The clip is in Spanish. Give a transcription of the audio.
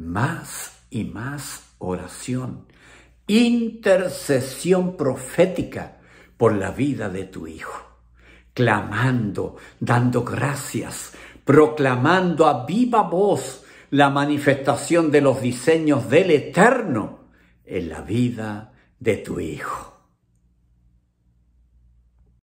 más y más oración, intercesión profética por la vida de tu Hijo, clamando, dando gracias, proclamando a viva voz la manifestación de los diseños del Eterno en la vida de tu Hijo.